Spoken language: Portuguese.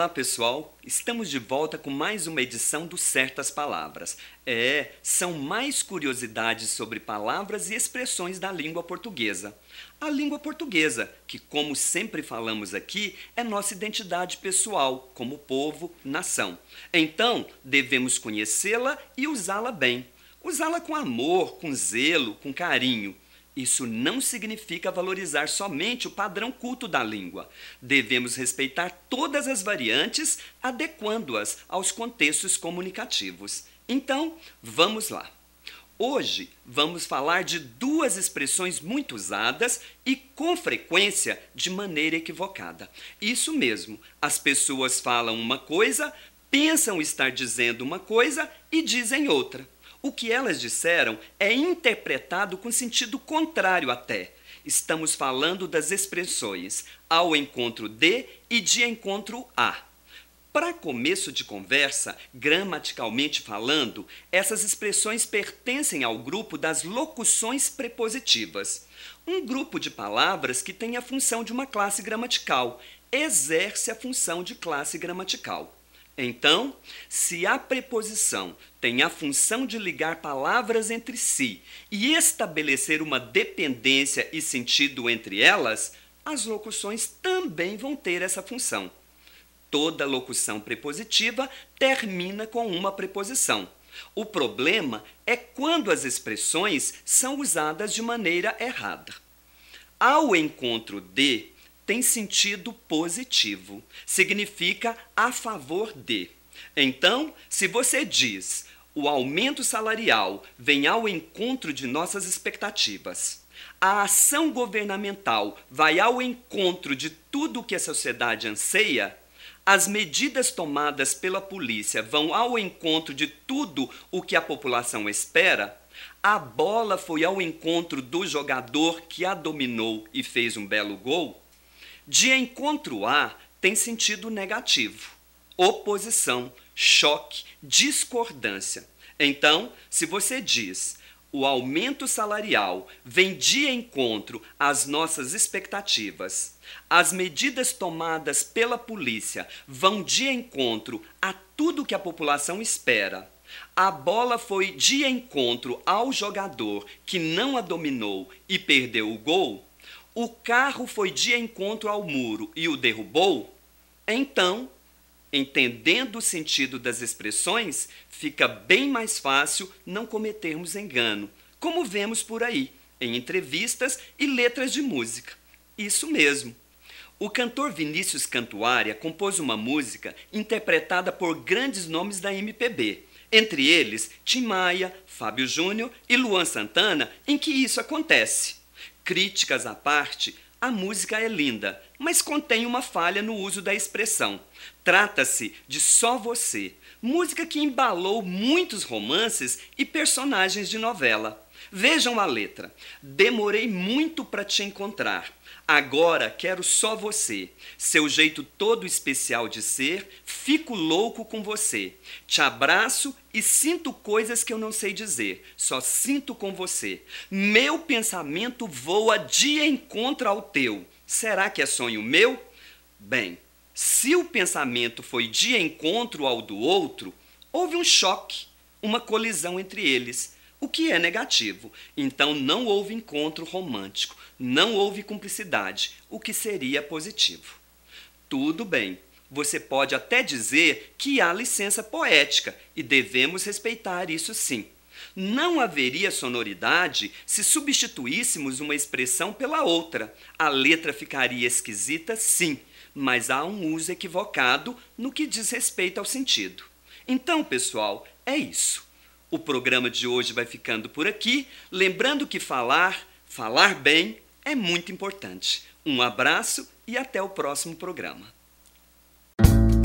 Olá pessoal, estamos de volta com mais uma edição do Certas Palavras. É, são mais curiosidades sobre palavras e expressões da língua portuguesa. A língua portuguesa, que, como sempre falamos aqui, é nossa identidade pessoal, como povo, nação. Então, devemos conhecê-la e usá-la bem. Usá-la com amor, com zelo, com carinho. Isso não significa valorizar somente o padrão culto da língua. Devemos respeitar todas as variantes, adequando-as aos contextos comunicativos. Então, vamos lá. Hoje vamos falar de duas expressões muito usadas e com frequência de maneira equivocada. Isso mesmo, as pessoas falam uma coisa, pensam estar dizendo uma coisa e dizem outra. O que elas disseram é interpretado com sentido contrário até. Estamos falando das expressões ao encontro de e de encontro a. Para começo de conversa, gramaticalmente falando, essas expressões pertencem ao grupo das locuções prepositivas, um grupo de palavras que tem a função de uma classe gramatical, exerce a função de classe gramatical. Então, se a preposição tem a função de ligar palavras entre si e estabelecer uma dependência e sentido entre elas, as locuções também vão ter essa função. Toda locução prepositiva termina com uma preposição. O problema é quando as expressões são usadas de maneira errada. Ao encontro de tem sentido positivo, significa a favor de. Então, se você diz o aumento salarial vem ao encontro de nossas expectativas, a ação governamental vai ao encontro de tudo o que a sociedade anseia, as medidas tomadas pela polícia vão ao encontro de tudo o que a população espera, a bola foi ao encontro do jogador que a dominou e fez um belo gol, de encontro a tem sentido negativo, oposição, choque, discordância. Então, se você diz o aumento salarial vem de encontro às nossas expectativas. As medidas tomadas pela polícia vão de encontro a tudo que a população espera. A bola foi de encontro ao jogador que não a dominou e perdeu o gol o carro foi de encontro ao muro e o derrubou, então, entendendo o sentido das expressões, fica bem mais fácil não cometermos engano, como vemos por aí, em entrevistas e letras de música. Isso mesmo. O cantor Vinícius Cantuária compôs uma música interpretada por grandes nomes da MPB, entre eles Tim Maia, Fábio Júnior e Luan Santana, em que isso acontece. Críticas à parte, a música é linda, mas contém uma falha no uso da expressão. Trata-se de Só Você, música que embalou muitos romances e personagens de novela. Vejam a letra. Demorei muito para te encontrar. Agora quero só você, seu jeito todo especial de ser, fico louco com você. Te abraço e sinto coisas que eu não sei dizer, só sinto com você. Meu pensamento voa de encontro ao teu. Será que é sonho meu? Bem, se o pensamento foi de encontro ao do outro, houve um choque, uma colisão entre eles o que é negativo. Então não houve encontro romântico, não houve cumplicidade, o que seria positivo. Tudo bem, você pode até dizer que há licença poética e devemos respeitar isso sim. Não haveria sonoridade se substituíssemos uma expressão pela outra. A letra ficaria esquisita, sim, mas há um uso equivocado no que diz respeito ao sentido. Então, pessoal, é isso. O programa de hoje vai ficando por aqui. Lembrando que falar, falar bem, é muito importante. Um abraço e até o próximo programa.